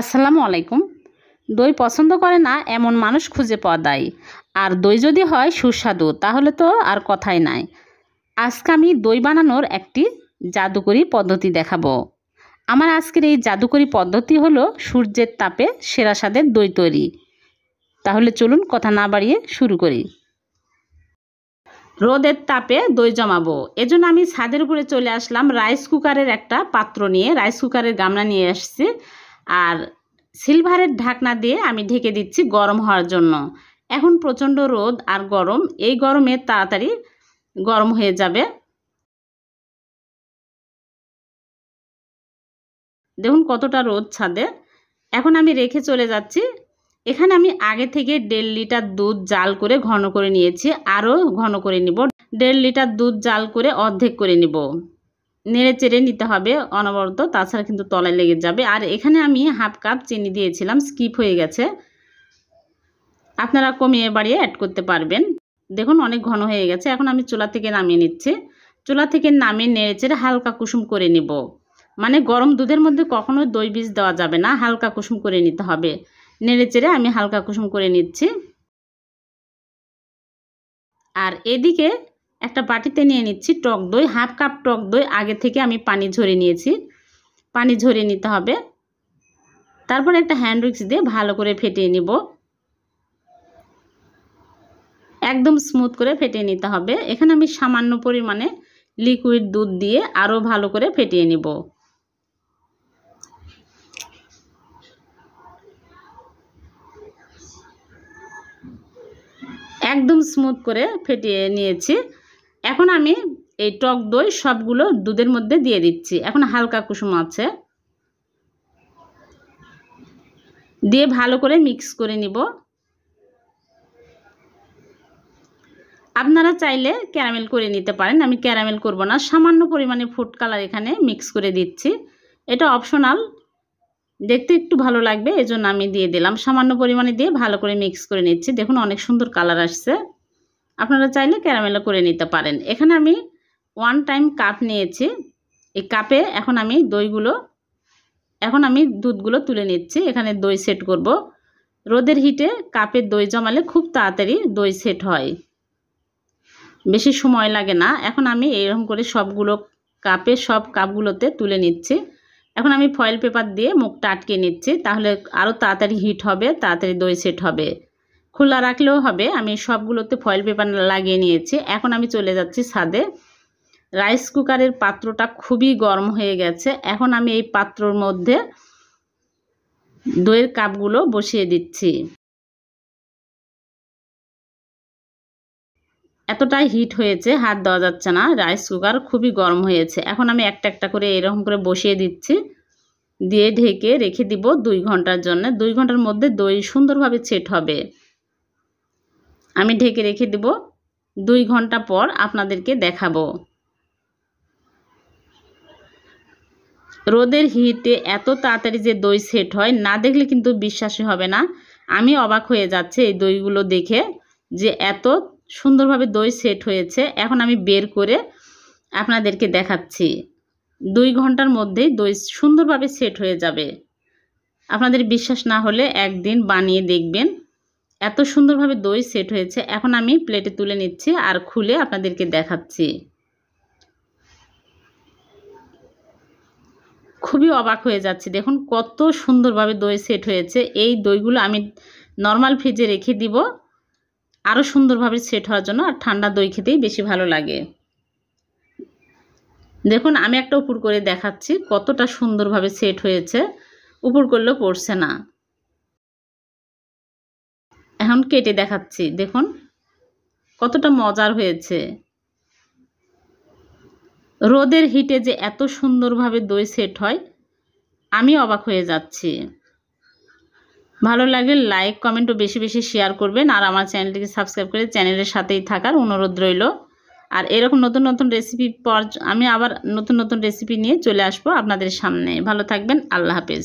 আসসালামু আলাইকুম দই পছন্দ করে না এমন মানুষ খুঁজে পাওয়া দেয় আর দই যদি হয় সুস্বাদু তাহলে তো আর কথাই নাই আজকে আমি দই বানানোর একটি জাদুকরি পদ্ধতি দেখাবো আমার আজকের এই জাদুকরি পদ্ধতি হলো সূর্যের তাপে সেরা স্বাদের দই তৈরি তাহলে চলুন কথা না বাড়িয়ে শুরু করি রোদের তাপে দই জমাবো এজন্য আমি ছাদের উপরে চলে আসলাম রাইস কুকারের একটা পাত্র নিয়ে রাইস কুকারের গামলা নিয়ে আসছি আর সিলভারের ঢাকনা দিয়ে আমি ঢেকে দিচ্ছি গরম হওয়ার জন্য এখন প্রচণ্ড রোদ আর গরম এই গরমে তাড়াতাড়ি গরম হয়ে যাবে দেখুন কতটা রোদ ছাদে এখন আমি রেখে চলে যাচ্ছি এখানে আমি আগে থেকে দেড় লিটার দুধ জাল করে ঘন করে নিয়েছি আরও ঘন করে নিব দেড় লিটার দুধ জাল করে অর্ধেক করে নিব নেড়ে চেড়ে নিতে হবে অনবরত তাছাড়া কিন্তু তলায় লেগে যাবে আর এখানে আমি হাফ কাপ চিনি দিয়েছিলাম স্কিপ হয়ে গেছে আপনারা কমিয়ে বাড়িয়ে অ্যাড করতে পারবেন দেখুন অনেক ঘন হয়ে গেছে এখন আমি চুলা থেকে নামিয়ে নিচ্ছি চুলা থেকে নামিয়ে নেড়ে চেড়ে হালকা কুসুম করে নিব মানে গরম দুধের মধ্যে কখনোই দই বীজ দেওয়া যাবে না হালকা কুসুম করে নিতে হবে নেড়ে চেড়ে আমি হালকা কুসুম করে নিচ্ছি আর এদিকে একটা বাটিতে নিয়ে নিচ্ছি টক দই হাফ কাপ টক দই আগে থেকে আমি পানি ঝরে নিয়েছি পানি ঝরে নিতে হবে তারপর একটা হ্যান্ড রিক্স দিয়ে ভালো করে ফেটিয়ে নিব একদম স্মুথ করে ফেটিয়ে নিতে হবে এখানে আমি সামান্য পরিমাণে লিকুইড দুধ দিয়ে আরও ভালো করে ফেটিয়ে নিব একদম স্মুথ করে ফেটিয়ে নিয়েছি এখন আমি এই টক দই সবগুলো দুধের মধ্যে দিয়ে দিচ্ছি এখন হালকা কুসুম আছে দিয়ে ভালো করে মিক্স করে নিব আপনারা চাইলে ক্যারামেল করে নিতে পারেন আমি ক্যারামেল করব না সামান্য পরিমাণে ফুড কালার এখানে মিক্স করে দিচ্ছি এটা অপশনাল দেখতে একটু ভালো লাগবে এজন্য আমি দিয়ে দিলাম সামান্য পরিমাণে দিয়ে ভালো করে মিক্স করে নিচ্ছি দেখুন অনেক সুন্দর কালার আসছে আপনারা চাইলে ক্যারামেলও করে নিতে পারেন এখানে আমি ওয়ান টাইম কাপ নিয়েছি এই কাপে এখন আমি দইগুলো এখন আমি দুধগুলো তুলে নিচ্ছি এখানে দই সেট করব রোদের হিটে কাপে দই জমালে খুব তাড়াতাড়ি দই সেট হয় বেশি সময় লাগে না এখন আমি এরকম করে সবগুলো কাপে সব কাপগুলোতে তুলে নিচ্ছি এখন আমি ফয়েল পেপার দিয়ে মুখটা আটকে নিচ্ছি তাহলে আরও তাড়াতাড়ি হিট হবে তাড়াতাড়ি দই সেট হবে খোলা রাখলেও হবে আমি সবগুলোতে ফয়েল পেপার লাগিয়ে নিয়েছি এখন আমি চলে যাচ্ছি ছাদে রাইস কুকারের পাত্রটা খুবই গরম হয়ে গেছে এখন আমি এই পাত্রর মধ্যে দইয়ের কাপগুলো বসিয়ে দিচ্ছি এতটাই হিট হয়েছে হাত দেওয়া যাচ্ছে না রাইস কুকার খুবই গরম হয়েছে এখন আমি একটা একটা করে এরকম করে বসিয়ে দিচ্ছি দিয়ে ঢেকে রেখে দিব দুই ঘন্টার জন্য দুই ঘন্টার মধ্যে দই সুন্দরভাবে ছেট হবে আমি ঢেকে রেখে দেব দুই ঘন্টা পর আপনাদেরকে দেখাবো রোদের হিটে এত তাড়াতাড়ি যে দই সেট হয় না দেখলে কিন্তু বিশ্বাসই হবে না আমি অবাক হয়ে যাচ্ছে এই দইগুলো দেখে যে এত সুন্দরভাবে দই সেট হয়েছে এখন আমি বের করে আপনাদেরকে দেখাচ্ছি দুই ঘন্টার মধ্যেই দই সুন্দরভাবে সেট হয়ে যাবে আপনাদের বিশ্বাস না হলে একদিন বানিয়ে দেখবেন এত সুন্দরভাবে দই সেট হয়েছে এখন আমি প্লেটে তুলে নিচ্ছি আর খুলে আপনাদেরকে দেখাচ্ছি খুবই অবাক হয়ে যাচ্ছে দেখুন কত সুন্দরভাবে দই সেট হয়েছে এই দইগুলো আমি নর্মাল ফ্রিজে রেখে দিব আরও সুন্দরভাবে সেট হওয়ার জন্য আর ঠান্ডা দই খেতেই বেশি ভালো লাগে দেখুন আমি একটা উপর করে দেখাচ্ছি কতটা সুন্দরভাবে সেট হয়েছে উপর করলেও পড়ছে না এখন কেটে দেখাচ্ছি দেখুন কতটা মজার হয়েছে রোদের হিটে যে এত সুন্দরভাবে দই সেট হয় আমি অবাক হয়ে যাচ্ছি ভালো লাগে লাইক কমেন্টও বেশি বেশি শেয়ার করবেন আর আমার চ্যানেলটিকে সাবস্ক্রাইব করে চ্যানেলের সাথেই থাকার অনুরোধ রইল আর এরকম নতুন নতুন রেসিপি পর আমি আবার নতুন নতুন রেসিপি নিয়ে চলে আসবো আপনাদের সামনে ভালো থাকবেন আল্লাহ হাফেজ